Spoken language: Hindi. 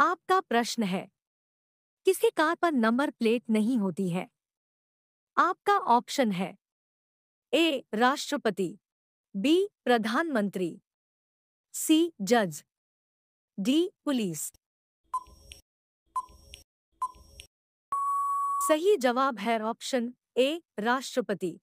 आपका प्रश्न है किसी कार पर नंबर प्लेट नहीं होती है आपका ऑप्शन है ए राष्ट्रपति बी प्रधानमंत्री सी जज डी पुलिस सही जवाब है ऑप्शन ए राष्ट्रपति